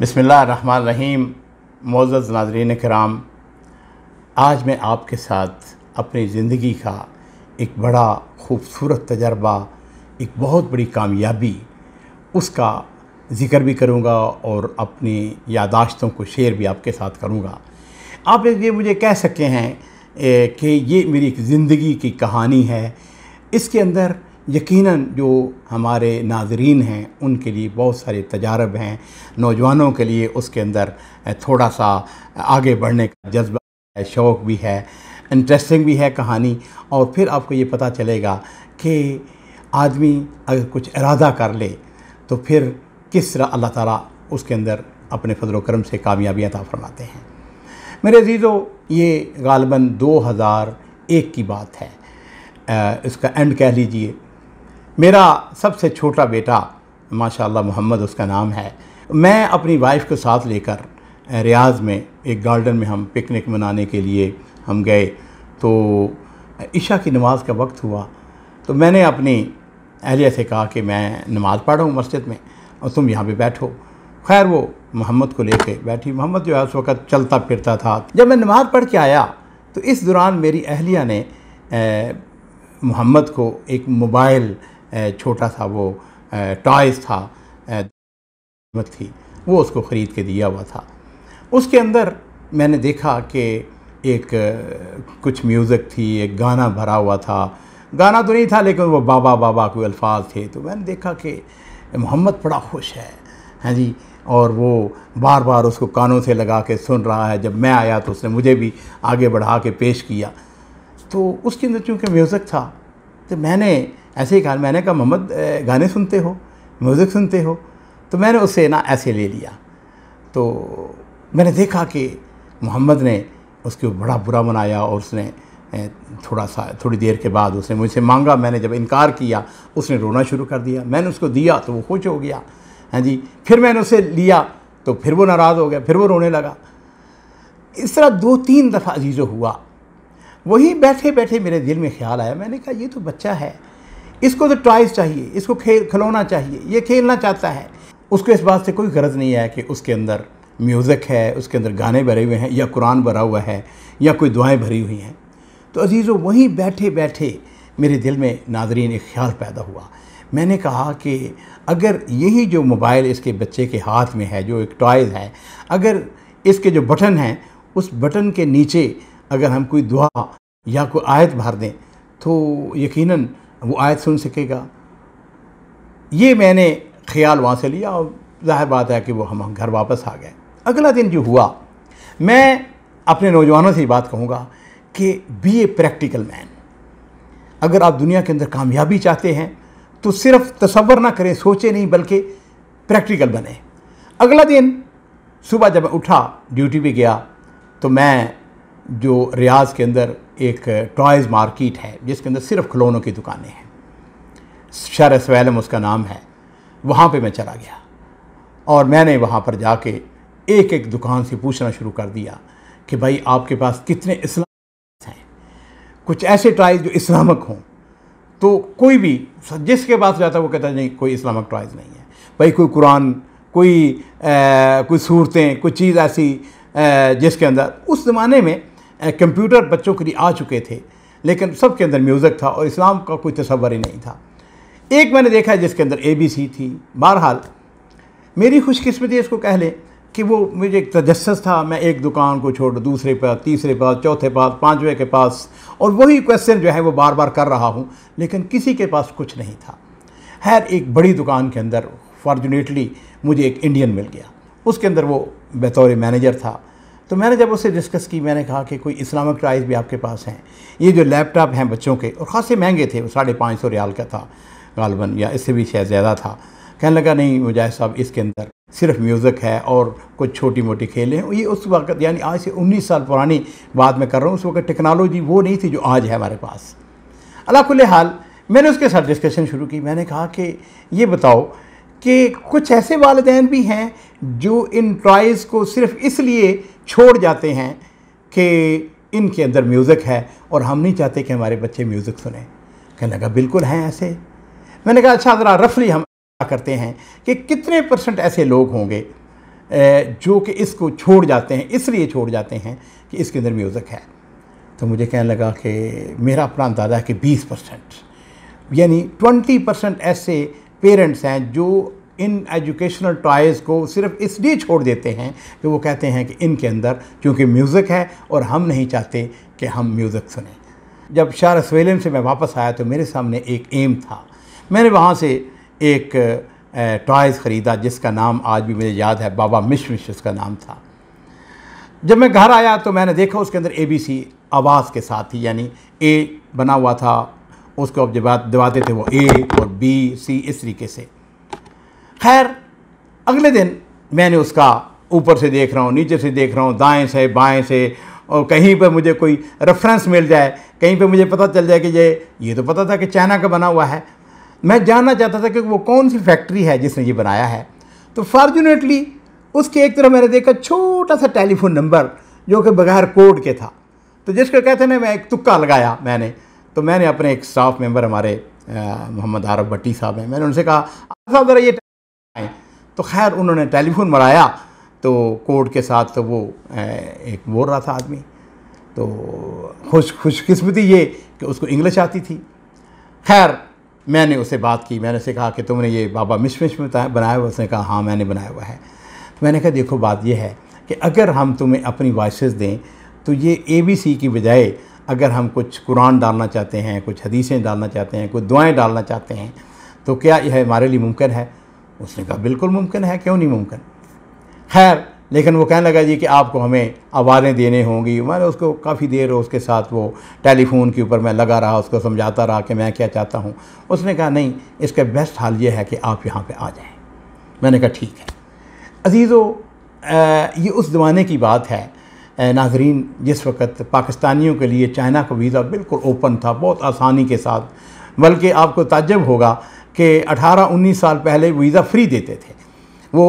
बसमीम मोज़ नाजरीन कराम आज मैं आपके साथ अपनी ज़िंदगी का एक बड़ा ख़ूबसूरत तजर्बा एक बहुत बड़ी कामयाबी उसका ज़िक्र भी करूँगा और अपनी यादाश्तों को शेयर भी आपके साथ करूँगा आप ये मुझे कह सकते हैं कि ये मेरी एक ज़िंदगी की कहानी है इसके अंदर यकीनन जो हमारे नाजरीन हैं उनके लिए बहुत सारे तजारब हैं नौजवानों के लिए उसके अंदर थोड़ा सा आगे बढ़ने का जज्बा है शौक़ भी है इंटरेस्टिंग भी है कहानी और फिर आपको ये पता चलेगा कि आदमी अगर कुछ इरादा कर ले तो फिर किस तरह अल्लाह ताला उसके अंदर अपने फजल करम से कामयाबियाँ था फरमाते हैं मेरे अजीज़ों ये गालबन एक की बात है आ, इसका एंड कह लीजिए मेरा सबसे छोटा बेटा माशाल्लाह मोहम्मद उसका नाम है मैं अपनी वाइफ को साथ लेकर रियाज में एक गार्डन में हम पिकनिक मनाने के लिए हम गए तो ईशा की नमाज का वक्त हुआ तो मैंने अपनी अहलिया से कहा कि मैं नमाज़ पढ़ रहा हूँ मस्जिद में और तुम यहाँ पे बैठो खैर वो मोहम्मद को लेके बैठी मोहम्मद जो है उस वक़्त चलता फिरता था जब मैं नमाज़ पढ़ के आया तो इस दौरान मेरी अहलिया ने मोहम्मद को एक मोबाइल छोटा सा वो टॉयस था कीमत थी वो उसको ख़रीद के दिया हुआ था उसके अंदर मैंने देखा कि एक कुछ म्यूज़िक थी एक गाना भरा हुआ था गाना तो नहीं था लेकिन वो बाबा बाबा कोई अल्फाज थे तो मैंने देखा कि मोहम्मद बड़ा खुश है हैं जी और वो बार बार उसको कानों से लगा के सुन रहा है जब मैं आया तो उसने मुझे भी आगे बढ़ा के पेश किया तो उसके अंदर चूँकि म्यूज़िक था तो मैंने ऐसे ही कहा मैंने कहा मोहम्मद गाने सुनते हो म्यूज़िक सुनते हो तो मैंने उससे ना ऐसे ले लिया तो मैंने देखा कि मोहम्मद ने उसके बड़ा बुरा मनाया और उसने थोड़ा सा थोड़ी देर के बाद उसने मुझसे मांगा मैंने जब इनकार किया उसने रोना शुरू कर दिया मैंने उसको दिया तो वो खुश हो गया हाँ जी फिर मैंने उसे लिया तो फिर वो नाराज़ हो गया फिर वो रोने लगा इस तरह दो तीन दफ़ा अजीज़ों हुआ वही बैठे बैठे मेरे दिल में ख्याल आया मैंने कहा ये तो बच्चा है इसको तो टॉयज चाहिए इसको खेल खिलौना चाहिए ये खेलना चाहता है उसको इस बात से कोई गरज नहीं है कि उसके अंदर म्यूज़िक है उसके अंदर गाने भरे हुए हैं या कुरान भरा हुआ है या कोई दुआएं भरी हुई हैं तो अजीज़ों वहीं बैठे बैठे मेरे दिल में नाजरीन एक ख्याल पैदा हुआ मैंने कहा कि अगर यही जो मोबाइल इसके बच्चे के हाथ में है जो एक टॉयज़ है अगर इसके जो बटन हैं उस बटन के नीचे अगर हम कोई दुआ या कोई आयत भर दें तो यकीनन वो आयत सुन सकेगा ये मैंने ख्याल वहाँ से लिया और जाहिर बात है कि वो हम घर वापस आ गए अगला दिन जो हुआ मैं अपने नौजवानों से ये बात कहूँगा कि बी ए प्रैक्टिकल मैन अगर आप दुनिया के अंदर कामयाबी चाहते हैं तो सिर्फ तस्वर ना करें सोचे नहीं बल्कि प्रैक्टिकल बने अगला दिन सुबह जब मैं उठा ड्यूटी पे गया तो मैं जो रियाज़ के अंदर एक टॉयज़ मार्केट है जिसके अंदर सिर्फ खिलौनों की दुकानें हैं शर स्वैलम उसका नाम है वहाँ पे मैं चला गया और मैंने वहाँ पर जाके एक एक दुकान से पूछना शुरू कर दिया कि भाई आपके पास कितने इस्लाम हैं कुछ ऐसे टॉयज़ जो इस्लामक हों तो कोई भी जिसके पास जाता है वो कहता नहीं कोई इस्लामक टॉयज़ नहीं है भाई कोई कुरान कोई आ, कोई सूरतें कोई चीज़ ऐसी आ, जिसके अंदर उस ज़माने में कंप्यूटर बच्चों के लिए आ चुके थे लेकिन सबके अंदर म्यूज़िक था और इस्लाम का कोई तस्वर ही नहीं था एक मैंने देखा जिसके अंदर ए बी सी थी बहरहाल मेरी खुशकस्मती इसको कह लें कि वो मुझे एक तजस्स था मैं एक दुकान को छोड़ दूसरे पास तीसरे पास चौथे पास पाँचवें के पास और वही क्वेश्चन जो है वो बार बार कर रहा हूँ लेकिन किसी के पास कुछ नहीं था खैर एक बड़ी दुकान के अंदर फॉर्चुनेटली मुझे एक इंडियन मिल गया उसके अंदर वो बतौर मैनेजर था तो मैंने जब उससे डिस्कस की मैंने कहा कि कोई इस्लामिक प्राइस भी आपके पास हैं ये जो लैपटॉप हैं बच्चों के और ख़ासे महंगे थे साढ़े पाँच सौ रियाल का था गालबन या इससे भी शायद ज़्यादा था कहने लगा नहीं मुजाह साहब इसके अंदर सिर्फ म्यूज़िक है और कुछ छोटी मोटी खेल हैं ये उस वक्त यानी आज से उन्नीस साल पुरानी बात मैं कर रहा हूँ उस वक्त टेक्नोलॉजी वो नहीं थी जो आज है हमारे पास अला अलाकुल हाल मैंने उसके साथ डिस्कशन शुरू की मैंने कहा कि ये बताओ कि कुछ ऐसे वालदेन भी हैं जो इन ट्राइज़ को सिर्फ इसलिए छोड़ जाते हैं कि इनके अंदर म्यूज़िक है और हम नहीं चाहते कि हमारे बच्चे म्यूज़िक सुने कहने लगा बिल्कुल हैं ऐसे मैंने कहा अच्छा ज़रा रफली हम करते हैं कि कितने परसेंट ऐसे लोग होंगे जो कि इसको छोड़ जाते हैं इसलिए छोड़ जाते हैं कि इसके अंदर म्यूज़िक है तो मुझे कहने लगा कि मेरा अपना अंदाज़ा है कि बीस परसेंट यानी ट्वेंटी परसेंट ऐसे पेरेंट्स हैं जो इन एजुकेशनल टॉयज़ को सिर्फ इसलिए छोड़ देते हैं कि वो कहते हैं कि इनके अंदर क्योंकि म्यूज़िक है और हम नहीं चाहते कि हम म्यूज़िक सुने जब शार स्वेलम से मैं वापस आया तो मेरे सामने एक एम था मैंने वहाँ से एक टॉयज़ ख़रीदा जिसका नाम आज भी मुझे याद है बाबा मिश मिश उसका नाम था जब मैं घर आया तो मैंने देखा उसके अंदर ए बी सी आवाज़ के साथ ही यानी ए बना हुआ था उसको अब जवाब दिवाते थे वो ए और बी सी इस तरीके से खैर अगले दिन मैंने उसका ऊपर से देख रहा हूँ नीचे से देख रहा हूँ दाएं से बाएं से और कहीं पर मुझे कोई रेफरेंस मिल जाए कहीं पर मुझे पता चल जाए कि ये ये तो पता था कि चाइना का बना हुआ है मैं जानना चाहता था कि वो कौन सी फैक्ट्री है जिसने ये बनाया है तो फॉर्चुनेटली उसके एक तरफ मैंने देखा छोटा सा टेलीफोन नंबर जो कि बगैर कोड के था तो जिसको कहते ना मैं एक तुक्का लगाया मैंने तो मैंने अपने एक स्टाफ मेंबर हमारे मोहम्मद आरफ भट्टी साहब हैं मैंने उनसे कहा आरफ साहब ज़रा ये आए तो खैर उन्होंने टेलीफोन मराया तो कोर्ट के साथ तो वो एक बोल रहा था आदमी तो खुश खुशकस्मती ये कि उसको इंग्लिश आती थी खैर मैंने उसे बात की मैंने उसे कहा कि तुमने ये बाबा मिश मिश में बनाया हुआ उसने कहा हाँ मैंने बनाया हुआ है तो मैंने कहा देखो बात यह है कि अगर हम तुम्हें अपनी वॉइस दें तो ये ए बी सी की बजाय अगर हम कुछ कुरान डालना चाहते हैं कुछ हदीसें डालना चाहते हैं कुछ दुआएं डालना चाहते हैं तो क्या यह हमारे लिए मुमकिन है उसने कहा बिल्कुल मुमकिन है क्यों नहीं मुमकिन खैर लेकिन वो कहने लगा जी कि आपको हमें आवाज़ें देने होंगी मैंने उसको काफ़ी देर उसके साथ वो टेलीफोन के ऊपर मैं लगा रहा उसको समझाता रहा कि मैं क्या चाहता हूँ उसने कहा नहीं इसका बेस्ट हाल ये है कि आप यहाँ पर आ जाएँ मैंने कहा ठीक है अजीज़ो ये उस ज़माने की बात है नागरीन जिस वक्त पाकिस्तानियों के लिए चाइना का वीज़ा बिल्कुल ओपन था बहुत आसानी के साथ बल्कि आपको ताजब होगा कि 18-19 साल पहले वीज़ा फ्री देते थे वो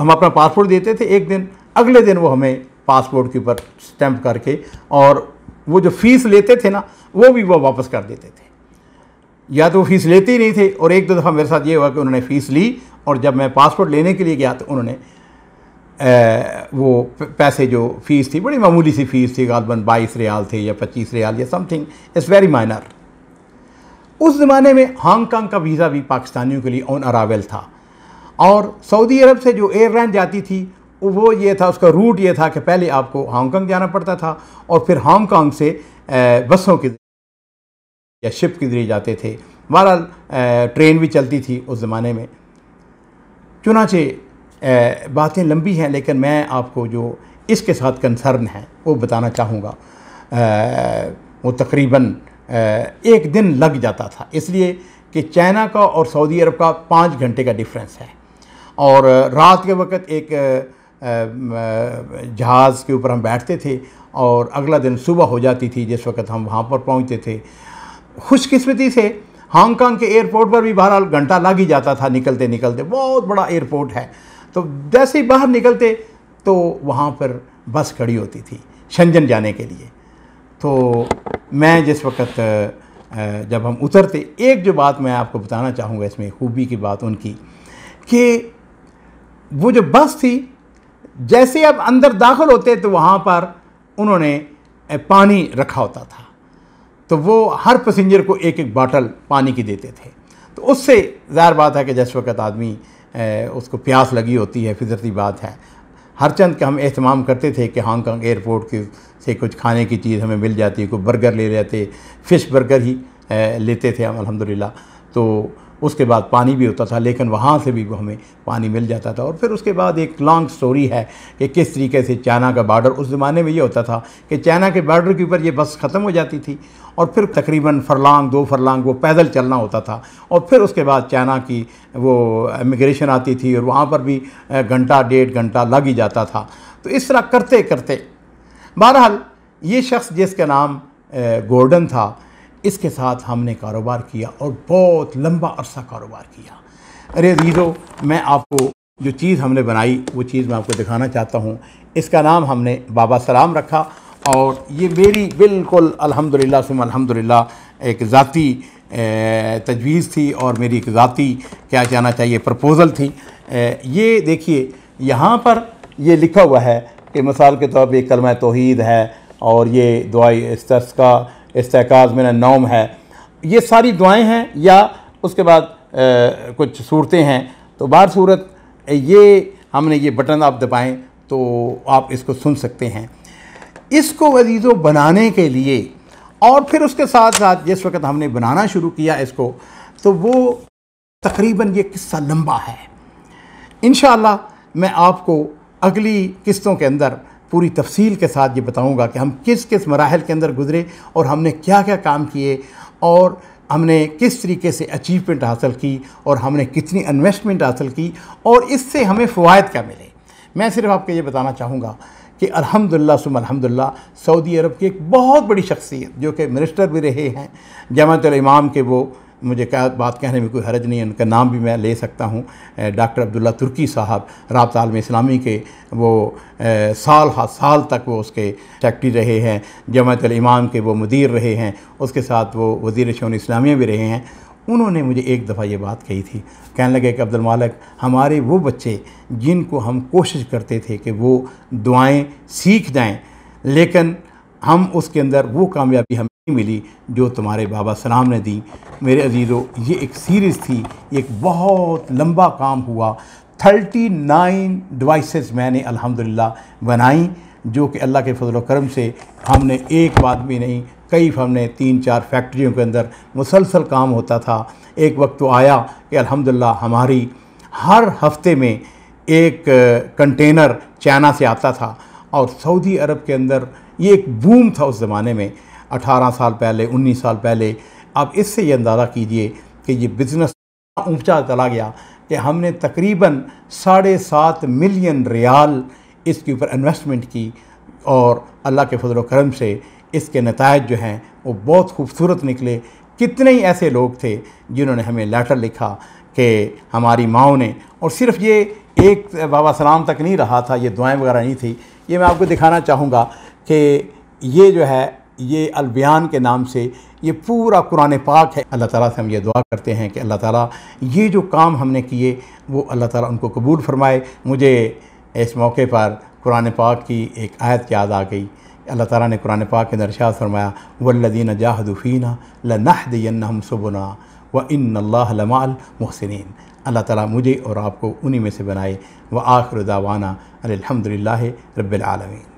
हम अपना पासपोर्ट देते थे एक दिन अगले दिन वो हमें पासपोर्ट के ऊपर स्टैंप करके और वो जो फ़ीस लेते थे ना वो भी वो वापस कर देते थे या तो वो फ़ीस लेते ही नहीं थे और एक दो दफ़ा मेरे साथ ये हुआ कि उन्होंने फ़ीस ली और जब मैं पासपोर्ट लेने के लिए गया तो उन्होंने वो पैसे जो फ़ीस थी बड़ी मामूली सी फ़ीस थी गालबन बाईस रियाल थे या पच्चीस रियाल या समथिंग इट्स वेरी माइनर उस ज़माने में हांगकॉन्ग का वीज़ा भी पाकिस्तानियों के लिए ऑन अरावल था और सऊदी अरब से जो एयरलाइन जाती थी वो ये था उसका रूट ये था कि पहले आपको हांगकॉन्ग जाना पड़ता था और फिर हांगकॉन्ग से बसों के या शिप के ज़रिए जाते थे बहरहाल ट्रेन भी चलती थी उस ज़माने में चुनाचे बातें लंबी हैं लेकिन मैं आपको जो इसके साथ कंसर्न है वो बताना चाहूँगा वो तकरीबन एक दिन लग जाता था इसलिए कि चाइना का और सऊदी अरब का पाँच घंटे का डिफरेंस है और रात के वक्त एक जहाज़ के ऊपर हम बैठते थे और अगला दिन सुबह हो जाती थी जिस वक्त हम वहाँ पर पहुँचते थे खुशकस्मती से हांगकांग के एयरपोर्ट पर भी बहरहाल घंटा लग ही जाता था निकलते निकलते बहुत बड़ा एयरपोर्ट है तो जैसे ही बाहर निकलते तो वहाँ पर बस खड़ी होती थी शंजन जाने के लिए तो मैं जिस वक्त जब हम उतरते एक जो बात मैं आपको बताना चाहूँगा इसमें खूबी की बात उनकी कि वो जो बस थी जैसे आप अंदर दाखिल होते तो वहाँ पर उन्होंने पानी रखा होता था तो वो हर पैसेंजर को एक एक बाटल पानी की देते थे तो उससे ज़ाहिर बात है कि जिस वक्त आदमी उसको प्यास लगी होती है फिजरती बात है हर चंद का हम अहतमाम करते थे कि हांगकॉन्ग एयरपोर्ट के से कुछ खाने की चीज़ हमें मिल जाती है कोई बर्गर ले लेते फ़िश बर्गर ही लेते थे हम अलहमदिल्ला तो उसके बाद पानी भी होता था लेकिन वहाँ से भी हमें पानी मिल जाता था और फिर उसके बाद एक लॉन्ग स्टोरी है कि किस तरीके से चाइना का बॉर्डर उस ज़माने में ये होता था कि चाइना के बॉर्डर के ऊपर ये बस ख़त्म हो जाती थी और फिर तकरीबन फरलांग दो फरलांग वो पैदल चलना होता था और फिर उसके बाद चाइना की वो इमिग्रेशन आती थी और वहाँ पर भी घंटा डेढ़ घंटा लग ही जाता था तो इस तरह करते करते बहरहाल ये शख्स जिसका नाम गोर्डन था इसके साथ हमने कारोबार किया और बहुत लंबा अरसा कारोबार किया अरे अजीज़ो मैं आपको जो चीज़ हमने बनाई वो चीज़ मैं आपको दिखाना चाहता हूँ इसका नाम हमने बाबा सलाम रखा और ये मेरी बिल्कुल अल्हम्दुलिल्लाह सुम अल्हम्दुलिल्लाह एक ज़ाती तजवीज़ थी और मेरी एक ज़ाती क्या जाना चाहिए प्रपोज़ल थी ये देखिए यहाँ पर ये लिखा हुआ है कि मिसाल के तौर पर कलम तोहद है और ये दुआ का इस्तेकाज मेरा नौम है ये सारी दुआएं हैं या उसके बाद आ, कुछ सूरतें हैं तो बार सूरत ये हमने ये बटन आप दबाएं तो आप इसको सुन सकते हैं इसको वजीज़ो बनाने के लिए और फिर उसके साथ साथ जिस वक्त हमने बनाना शुरू किया इसको तो वो तकरीबन ये किस्सा लंबा है इन मैं आपको अगली किस्तों के अंदर पूरी तफसील के साथ ये बताऊँगा कि हम किस किस मराहल के अंदर गुजरे और हमने क्या क्या काम किए और हमने किस तरीके से अचीवमेंट हासिल की और हमने कितनी इन्वेस्टमेंट हासिल की और इससे हमें फ़वाद क्या मिले मैं सिर्फ आपको ये बताना चाहूँगा कि अलहमदिल्ला सुम अलहमदिल्ला सऊदी अरब की एक बहुत बड़ी शख्सियत जो कि मिनिस्टर भी रहे हैं जमात इमाम के वो मुझे क्या बात कहने में कोई हरज नहीं है उनका नाम भी मैं ले सकता हूँ डॉक्टर अब्दुल्ला तुर्की साहब राबत आलम इस्लामी के वो ए, साल हा साल तक वो उसके सेक्रटरी रहे हैं जमात इमाम के वो मदीर रहे हैं उसके साथ वो वज़ी शोन इस्लामिया भी रहे हैं उन्होंने मुझे एक दफ़ा ये बात कही थी कहने लगे कि अब्दुल मालिक हमारे वो बच्चे जिनको हम कोशिश करते थे कि वो दुआएं सीख जाएं लेकिन हम उसके अंदर वो कामयाबी हमें नहीं मिली जो तुम्हारे बाबा सलाम ने दी मेरे अजीज़ों ये एक सीरीज़ थी एक बहुत लंबा काम हुआ थर्टी नाइन डिवाइस मैंने अल्हम्दुलिल्लाह बनाई जो कि अल्लाह के फजल करम से हमने एक बात भी नहीं कई हमने तीन चार फैक्ट्रियों के अंदर मुसलसल काम होता था एक वक्त तो आया कि अल्हम्दुलिल्लाह हमारी हर हफ्ते में एक कंटेनर चाइना से आता था और सऊदी अरब के अंदर ये एक बूम था उस ज़माने में 18 साल पहले 19 साल पहले आप इससे ये अंदाज़ा कीजिए कि ये बिज़नेस ऊंचा चला गया कि हमने तकरीबन साढ़े सात मिलियन रियाल इसके ऊपर इन्वेस्टमेंट की और अल्लाह के फजल करम से इसके नतज जो हैं वो बहुत खूबसूरत निकले कितने ही ऐसे लोग थे जिन्होंने हमें लेटर लिखा कि हमारी माओ ने और सिर्फ ये एक बाबा सलाम तक नहीं रहा था ये दुआएं वगैरह नहीं थी ये मैं आपको दिखाना चाहूँगा कि ये जो है ये अलबियान के नाम से ये पूरा कुरान पाक है अल्लाह ताला से हम ये दुआ करते हैं कि अल्लाह ताला ये जो काम हमने किए वो अल्लाह ताला उनको कबूल फरमाए मुझे इस मौके पर कुरान पाक की एक आयत याद आ गई अल्लाह ताला ने कुरान पाक के दरशात फरमाया वल्लदीन जाहदुफ़ीना लनहदीन हम सुबना व इन अल्लाह लमाल महसिन अल्लाह ताला मुझे और आपको उन्हीं में से बनाए व आखिर दावाना अलहमदिल्ला रबालमीन